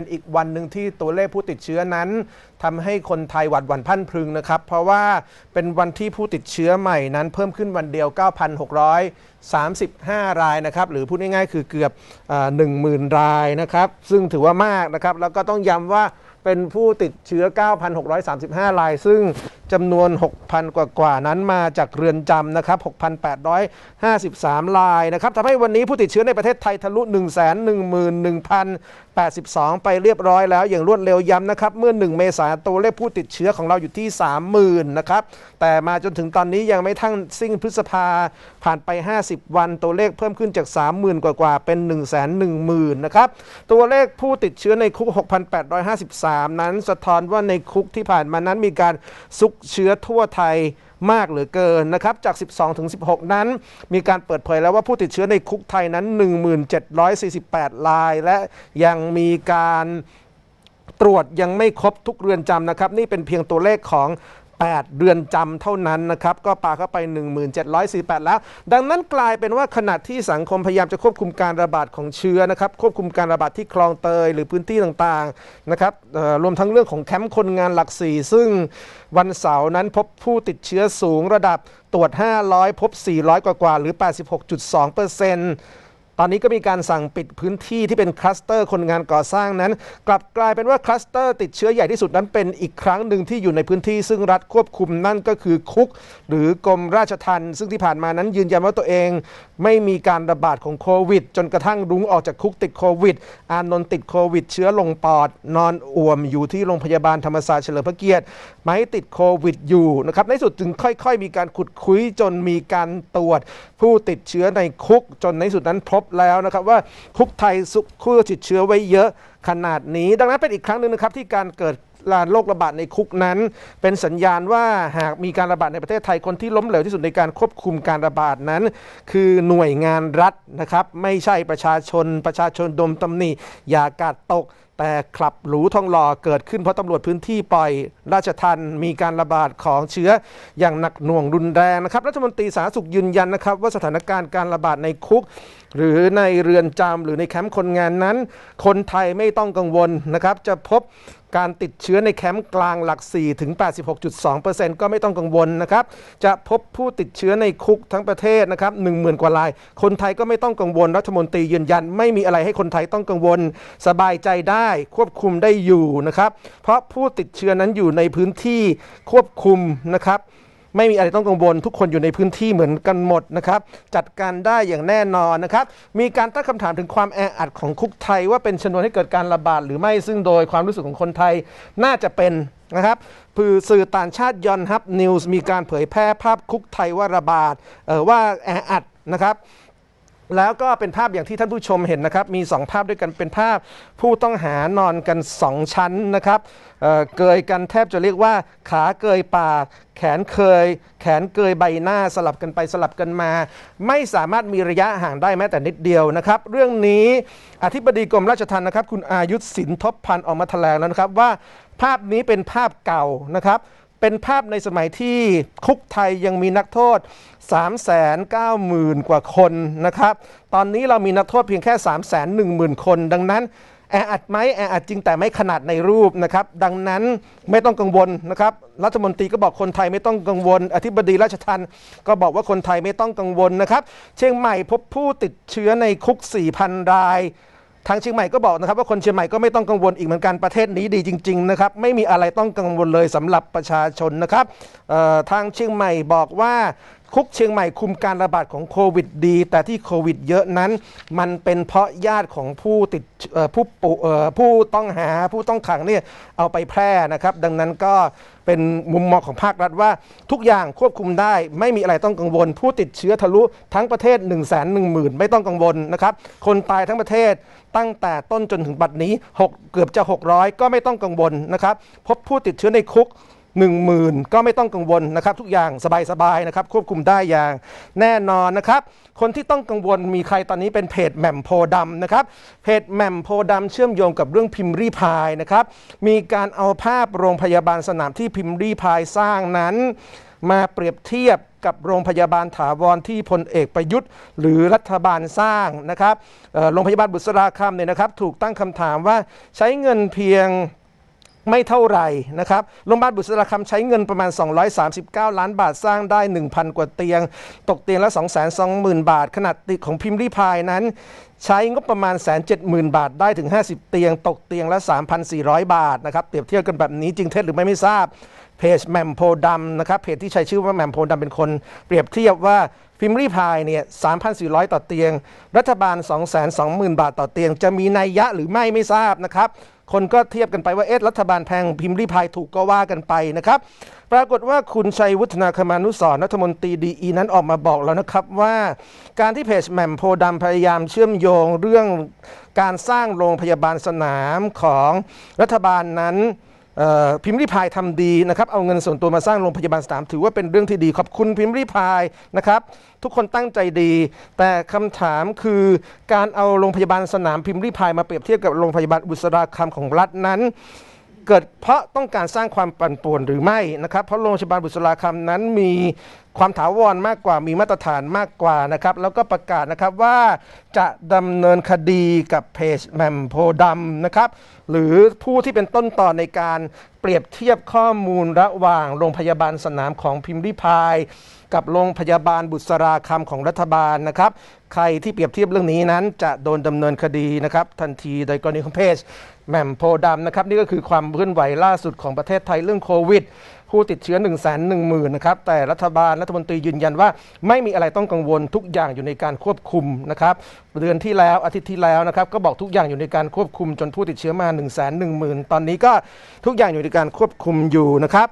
เป็นอีกวันหนึ่งที่ตัวเลขผู้ติดเชื้อนั้น ทำให้คนไทยหวัดหวั่นพันพึงนะครับ เพราะว่าเป็นวันที่ผู้ติดเชื้อใหม่นั้น เพิ่มขึ้นวันเดียว 9,635 รายนะครับหรือพูดง่ายๆคือเกือบ 10,000 รายนะครับซึ่งถือว่ามากนะครับ แล้วก็ต้องย้ำว่าเป็นผู้ติดเชื้อ 9,635 ราย ซึ่งจำนวน 6,000 กว่ากว่านั้นมาจากเรือนจำนะครับ 6,853 รายนะครับทำให้วันนี้ผู้ติดเชื้อในประเทศไทยทะลุ 1 1 1 0 0 0 82 ไปเรียบร้อยแล้วอย่างรวดเร็วย้ำนะครับเมื่อ 1 เมษายนตัวเลขผู้ติดเชื้อของเราอยู่ที่ 30,000 นะครับ แต่มาจนถึงตอนนี้ยังไม่ทั้งสิ้นพฤษภาผ่านไป 50 วันตัวเลขเพิ่มขึ้นจาก 30,000 กว่าๆ เป็น 1 1 0 0 0 0 นะครับ ตัวเลขผู้ติดเชื้อในคุก 6,853 นั้นสะท้อนว่าในคุกที่ผ่านมานั้นมีการซุกเชื้อทั่วไทยมากเหลือเกินนะครับ จาก 12 ถึง 16 นั้น มีการเปิดเผยแล้วว่าผู้ติดเชื้อในคุกไทยนั้น 1748 ราย และยังมีการตรวจยังไม่ครบทุกเรือนจำนะครับ นี่เป็นเพียงตัวเลขของ8เรือนจำเท่านั้นนะครับ ก็ปาเข้าไป 1748 แล้ว ดังนั้นกลายเป็นว่าขณะที่สังคมพยายามจะควบคุมการระบาดของเชื้อนะครับ ควบคุมการระบาดที่คลองเตยหรือพื้นที่ต่าง ๆ นะครับรวมทั้งเรื่องของแคมป์คนงานหลักสี่ซึ่งวันเสาร์นั้นพบผู้ติดเชื้อสูงระดับตรวจ500 พบ 400 กว่ากว่าหรือ 86.2%เปอร์์เซ็นตตอนนี้ก็มีการสั่งปิดพื้นที่ที่เป็นคลัสเตอร์คนงานก่อสร้างนั้น กลับกลายเป็นว่าคลัสเตอร์ติดเชื้อใหญ่ที่สุดนั้นเป็นอีกครั้งหนึ่งที่อยู่ในพื้นที่ ซึ่งรัฐควบคุมนั่นก็คือคุก หรือกรมราชทัณฑ์ซึ่งที่ผ่านมานั้นยืนยันว่าตัวเองไม่มีการระบาดของโควิด จนกระทั่งรุ้งออกจากคุกติดโควิดอานนท์ติดโควิดเชื้อลงปอด นอนอ่วมอยู่ที่โรงพยาบาลธรรมศาสตร์เฉลิมพระเกียรติไม่ติดโควิดอยู่นะครับในสุดจึงค่อยๆ มีการขุดคุยจนมีการตรวจผู้ติดเชื้อในคุกจนในสุดนั้นพบแล้วนะครับว่าคุกไทยสุกคู่ติดเชื้อไว้เยอะขนาดนี้ ดังนั้นเป็นอีกครั้งหนึ่งนะครับที่การเกิดลานโรคระบาดในคุกนั้น เป็นสัญญาณว่าหากมีการระบาดในประเทศไทยคนที่ล้มเหลวที่สุดในการควบคุมการระบาดนั้น คือหน่วยงานรัฐนะครับ ไม่ใช่ประชาชนประชาชนดมตำหนิอย่ากาดตก แต่คลับหรูทองหล่อเกิดขึ้นเพราะตำรวจพื้นที่ปล่อยราชทันมีการระบาดของเชื้ออย่างหนักหน่วงรุนแรงนะครับ รัฐมนตรีสาธารณสุขยืนยันนะครับ ว่าสถานการณ์การระบาดในคุกหรือในเรือนจำหรือในแคมป์คนงานนั้น คนไทยไม่ต้องกังวลนะครับจะพบการติดเชื้อในแคมป์กลางหลัก 4 ถึง 86.2%ก็ไม่ต้องกังวลนะครับ จะพบผู้ติดเชื้อในคุกทั้งประเทศนะครับ 10,000 กว่ารายคนไทยก็ไม่ต้องกังวลรัฐมนตรียืนยันไม่มีอะไรให้คนไทยต้องกังวล สบายใจได้ควบคุมได้อยู่นะครับ เพราะผู้ติดเชื้อนั้นอยู่ในพื้นที่ควบคุมนะครับไม่มีอะไรต้องกังวลทุกคนอยู่ในพื้นที่เหมือนกันหมดนะครับจัดการได้อย่างแน่นอนนะครับมีการตั้งคำถามถึงความแออัดของคุกไทย ว่าเป็นชนวนให้เกิดการระบาดหรือไม่ซึ่งโดยความรู้สึกของคนไทยน่าจะเป็นนะครับผือสื่อต่างชาติยอนฮับนิวส์มีการเผยแพร่ภาพคุกไทยว่าระบาดว่าแออัดนะครับแล้วก็เป็นภาพอย่างที่ท่านผู้ชมเห็นนะครับ มี2ภาพด้วยกัน เป็นภาพ ผู้ต้องหานอนกัน2ชั้นนะครับเเกยกันแทบจะเรียกว่าขาเกยปาก แขนเคย แขนเกยใบหน้าสลับกันไปสลับกันมา ไม่สามารถมีระยะห่างได้แม้แต่นิดเดียวนะครับ เรื่องนี้อธิบดีกรมราชทัณฑ์นะครับ คุณอายุศินทบพันธ์ออกมาแถลงแล้วนะครับว่าภาพนี้เป็นภาพเก่านะครับเป็นภาพในสมัยที่คุกไทยยังมีนักโทษ390,000 กว่าคนนะครับ ตอนนี้เรามีนักโทษเพียงแค่310,000 คน ดังนั้น แออัดไหมแออัดจริงแต่ไม่ขนาดในรูปนะครับ ดังนั้นไม่ต้องกังวลนะครับ รัฐมนตรีก็บอกคนไทยไม่ต้องกังวล อธิบดีราชทันก็บอกว่าคนไทยไม่ต้องกังวลนะครับ เชียงใหม่พบผู้ติดเชื้อในคุก4,000รายทางเชียงใหม่ก็บอกนะครับว่าคนเชียงใหม่ก็ไม่ต้องกังวลอีกเหมือนกันประเทศนี้ดีจริงๆนะครับไม่มีอะไรต้องกังวลเลยสำหรับประชาชนนะครับทางเชียงใหม่บอกว่าคุกเชียงใหม่คุมการระบาดของโควิดดี แต่ที่โควิดเยอะนั้น มันเป็นเพราะญาติของผู้ติดผู้ผู้ต้องหาผู้ต้องขังเนี่ยเอาไปแพร่นะครับ ดังนั้นก็เป็นมุมมองของภาครัฐว่า ทุกอย่างควบคุมได้ไม่มีอะไรต้องกังวล ผู้ติดเชื้อทะลุทั้งประเทศ 1 1 0 0 0 0ไม่ต้องกังวลนะครับคนตายทั้งประเทศตั้งแต่ต้นจนถึงบัดนี้6เกือบจะ 600 ก็ไม่ต้องกังวลนะครับพบผู้ติดเชื้อในคุก1 0,000ก็ไม่ต้องกังวลนะครับทุกอย่างสบายๆนะครับควบคุมได้อย่าง แน่นอนนะครับคนที่ต้องกังวลมีใครตอนนี้เป็นเพจแหม่มโพดำนะครับเพจแหม่มโพดำเชื่อมโยงกับเรื่องพิมพ์รีพายนะครับมีการเอาภาพโรงพยาบาลสนามที่พิมพ์รีพายสร้างนั้น มาเปรียบเทียบกับโรงพยาบาลถาวรที่พลเอกประยุทธ์ หรือรัฐบาลสร้างนะครับโรงพยาบาลบุษราคำเนี่ยนะครับถูกตั้งคำถามว่าใช้เงินเพียงไม่เท่าไหร่นะครับ โรงพยาบาลบุษราคำใช้เงินประมาณ 239 ล้านบาทสร้างได้ 1,000 กว่าเตียง ตกเตียงละ 220,000 บาท ขนาดติดของพิมพ์รีพายนั้น ใช้งบประมาณ 170,000 บาทได้ถึง 50 เตียง ตกเตียงละ 3,400 บาทนะครับ เปรียบเทียบกันแบบนี้จริงเท็จหรือไม่ไม่ทราบ เพจแมมโพดำนะครับ เพจที่ใช้ชื่อว่าแมมโพดำเป็นคนเปรียบเทียบว่าพิมรีพายเนี่ย 3,400 ต่อเตียง รัฐบาล 220,000 บาทต่อเตียง จะมีนัยยะหรือไม่ไม่ทราบนะครับคนก็เทียบกันไปว่าเอสรัฐบาลแพงพิมพ์รีพายถูกก็ว่ากันไปนะครับ ปรากฏว่าคุณชัยวุฒนาคมานุสรรัฐมนตรีดีอีนั้นออกมาบอกแล้วนะครับว่าการที่เพจแหม่มโพดำพยายามเชื่อมโยงเรื่องการสร้างโรงพยาบาลสนามของรัฐบาลนั้นพิมพ์ริพายทำดีนะครับ เอาเงินส่วนตัวมาสร้างโรงพยาบาลสนาม ถือว่าเป็นเรื่องที่ดีขอบคุณพิมพ์ริพายนะครับ ทุกคนตั้งใจดีแต่คำถามคือการเอาโรงพยาบาลสนามพิมพ์ริพายมาเปรียบเทียบกับโรงพยาบาลอุตสาหกรรมของรัฐนั้น เกิดเพราะต้องการสร้างความปั่นป่วนหรือไม่นะครับเพราะโรงพยาบาลบุษราคำนั้นมีความถาวรมากกว่ามีมาตรฐานมากกว่านะครับแล้วก็ประกาศนะครับว่าจะดำเนินคดีกับเพจแมมโพดำนะครับหรือผู้ที่เป็นต้นต่อในการเปรียบเทียบข้อมูลระหว่างโรงพยาบาลสนามของพิมพ์ริพายกับโรงพยาบาลบุษราคำของรัฐบาลนะครับใครที่เปรียบเทียบเรื่องนี้นั้นจะโดนดำเนินคดีนะครับทันทีโดยกรณีของเพจแหม่มโพดำนะครับนี่ก็คือความเคลื่อนไหวล่าสุดของประเทศไทยเรื่องโควิดผู้ติดเชื้อ1ึ0 0 0สนนะครับแต่รัฐบาลรัฐมนตรียืนยันว่าไม่มีอะไรต้องกังวลทุกอย่างอยู่ในการควบคุมนะครับเดือนที่แล้วอาทิตย์ที่แล้วนะครับ ก็บอกทุกอย่างอยู่ในการควบคุมจนผู้ติดเชื้อมา1ึ0 0 0นตอนนี้ก็ทุกอย่างอยู่ในการควบคุมอยู่นะครับ